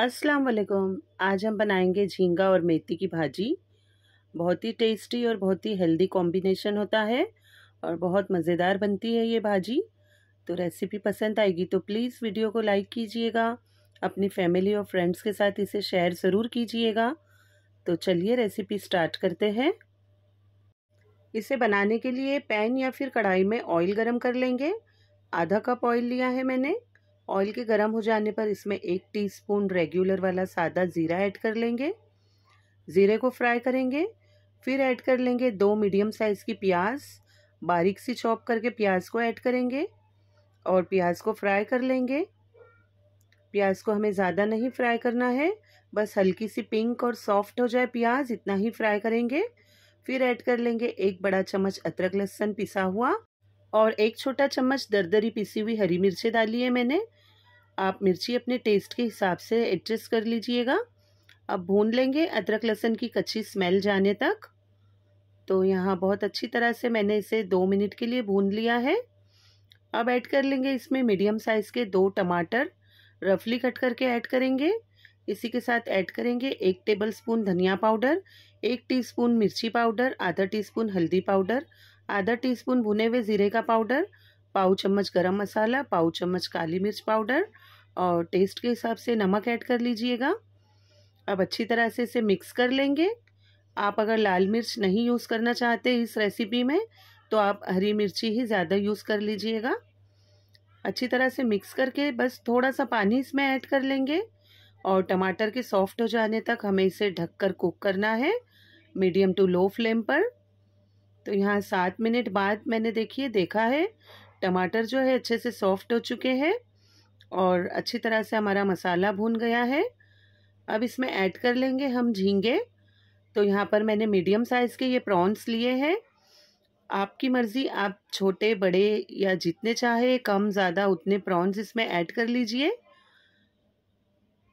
अस्सलाम वालेकुम आज हम बनाएंगे झींगा और मेथी की भाजी बहुत ही टेस्टी और बहुत ही हेल्दी कॉम्बिनेशन होता है और बहुत मज़ेदार बनती है ये भाजी तो रेसिपी पसंद आएगी तो प्लीज़ वीडियो को लाइक कीजिएगा अपनी फैमिली और फ्रेंड्स के साथ इसे शेयर ज़रूर कीजिएगा तो चलिए रेसिपी स्टार्ट करते हैं इसे बनाने के लिए पैन या फिर कढ़ाई में ऑयल गरम कर लेंगे आधा कप ऑयल लिया है मैंने ऑयल के गर्म हो जाने पर इसमें एक टीस्पून रेगुलर वाला सादा ज़ीरा ऐड कर लेंगे ज़ीरे को फ्राई करेंगे फिर ऐड कर लेंगे दो मीडियम साइज़ की प्याज बारीक सी चॉप करके प्याज को ऐड करेंगे और प्याज को फ्राई कर लेंगे प्याज को हमें ज़्यादा नहीं फ्राई करना है बस हल्की सी पिंक और सॉफ्ट हो जाए प्याज इतना ही फ्राई करेंगे फिर ऐड कर लेंगे एक बड़ा चम्मच अदरक लहसुन पिसा हुआ और एक छोटा चम्मच दरदरी पिसी हुई हरी मिर्चें डाली है मैंने आप मिर्ची अपने टेस्ट के हिसाब से एडजस्ट कर लीजिएगा अब भून लेंगे अदरक लहसुन की कच्ची स्मेल जाने तक तो यहाँ बहुत अच्छी तरह से मैंने इसे दो मिनट के लिए भून लिया है अब ऐड कर लेंगे इसमें मीडियम साइज़ के दो टमाटर रफली कट करके ऐड करेंगे इसी के साथ ऐड करेंगे एक टेबल स्पून धनिया पाउडर एक टीस्पून मिर्ची पाउडर आधा टीस्पून हल्दी पाउडर आधा टीस्पून भुने हुए ज़ीरे का पाउडर पाव चम्मच गरम मसाला पाव चम्मच काली मिर्च पाउडर और टेस्ट के हिसाब से नमक ऐड कर लीजिएगा अब अच्छी तरह से इसे मिक्स कर लेंगे आप अगर लाल मिर्च नहीं यूज़ करना चाहते इस रेसिपी में तो आप हरी मिर्ची ही ज़्यादा यूज़ कर लीजिएगा अच्छी तरह से मिक्स करके बस थोड़ा सा पानी इसमें ऐड कर लेंगे और टमाटर के सॉफ्ट हो जाने तक हमें इसे ढककर कुक करना है मीडियम टू लो फ्लेम पर तो यहाँ सात मिनट बाद मैंने देखिए देखा है टमाटर जो है अच्छे से सॉफ्ट हो चुके हैं और अच्छी तरह से हमारा मसाला भून गया है अब इसमें ऐड कर लेंगे हम झींगे तो यहाँ पर मैंने मीडियम साइज़ के ये प्रॉन्स लिए हैं आपकी मर्ज़ी आप छोटे बड़े या जितने चाहे कम ज़्यादा उतने प्रॉन्स इसमें ऐड कर लीजिए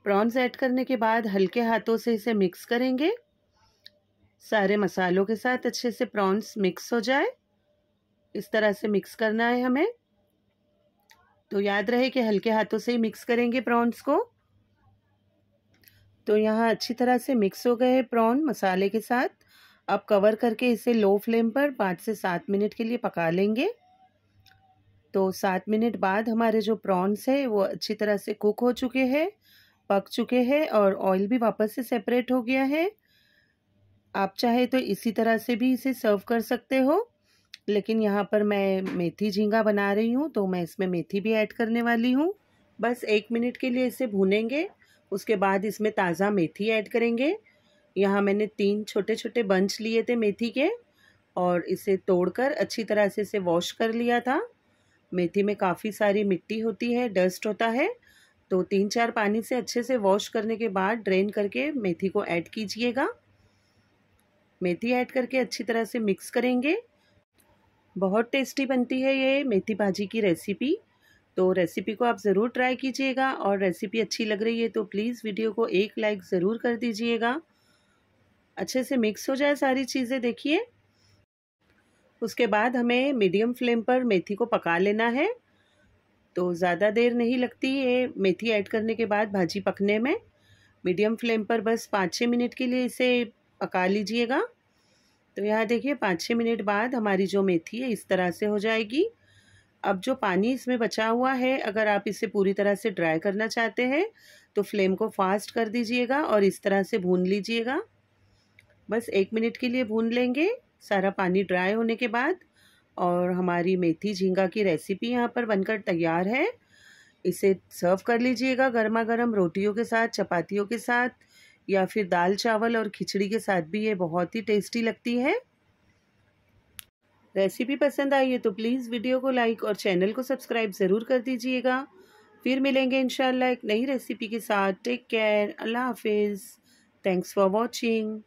प्रॉन्स ऐड करने के बाद हल्के हाथों से इसे मिक्स करेंगे सारे मसालों के साथ अच्छे से प्रॉन्स मिक्स हो जाए इस तरह से मिक्स करना है हमें तो याद रहे कि हल्के हाथों से ही मिक्स करेंगे प्रॉन्स को तो यहाँ अच्छी तरह से मिक्स हो गए प्रॉन मसाले के साथ अब कवर करके इसे लो फ्लेम पर पाँच से सात मिनट के लिए पका लेंगे तो सात मिनट बाद हमारे जो प्रॉन्स है वो अच्छी तरह से कुक हो चुके हैं पक चुके हैं और ऑयल भी वापस से सेपरेट हो गया है आप चाहे तो इसी तरह से भी इसे सर्व कर सकते हो लेकिन यहाँ पर मैं मेथी झींगा बना रही हूँ तो मैं इसमें मेथी भी ऐड करने वाली हूँ बस एक मिनट के लिए इसे भूनेंगे उसके बाद इसमें ताज़ा मेथी ऐड करेंगे यहाँ मैंने तीन छोटे छोटे बंच लिए थे मेथी के और इसे तोड़कर अच्छी तरह से इसे वॉश कर लिया था मेथी में काफ़ी सारी मिट्टी होती है डस्ट होता है तो तीन चार पानी से अच्छे से वॉश करने के बाद ड्रेन करके मेथी को ऐड कीजिएगा मेथी ऐड करके अच्छी तरह से मिक्स करेंगे बहुत टेस्टी बनती है ये मेथी भाजी की रेसिपी तो रेसिपी को आप ज़रूर ट्राई कीजिएगा और रेसिपी अच्छी लग रही है तो प्लीज़ वीडियो को एक लाइक ज़रूर कर दीजिएगा अच्छे से मिक्स हो जाए सारी चीज़ें देखिए उसके बाद हमें मीडियम फ्लेम पर मेथी को पका लेना है तो ज़्यादा देर नहीं लगती ये मेथी ऐड करने के बाद भाजी पकने में मीडियम फ्लेम पर बस पाँच छः मिनट के लिए इसे पका लीजिएगा तो यहाँ देखिए पाँच छः मिनट बाद हमारी जो मेथी है इस तरह से हो जाएगी अब जो पानी इसमें बचा हुआ है अगर आप इसे पूरी तरह से ड्राई करना चाहते हैं तो फ्लेम को फास्ट कर दीजिएगा और इस तरह से भून लीजिएगा बस एक मिनट के लिए भून लेंगे सारा पानी ड्राई होने के बाद और हमारी मेथी झींगा की रेसिपी यहाँ पर बनकर तैयार है इसे सर्व कर लीजिएगा गर्मा गर्म रोटियों के साथ चपातियों के साथ या फिर दाल चावल और खिचड़ी के साथ भी ये बहुत ही टेस्टी लगती है रेसिपी पसंद आई है तो प्लीज़ वीडियो को लाइक और चैनल को सब्सक्राइब ज़रूर कर दीजिएगा फिर मिलेंगे इंशाल्लाह एक नई रेसिपी के साथ टेक केयर अल्लाह हाफिज़ थैंक्स फॉर वॉचिंग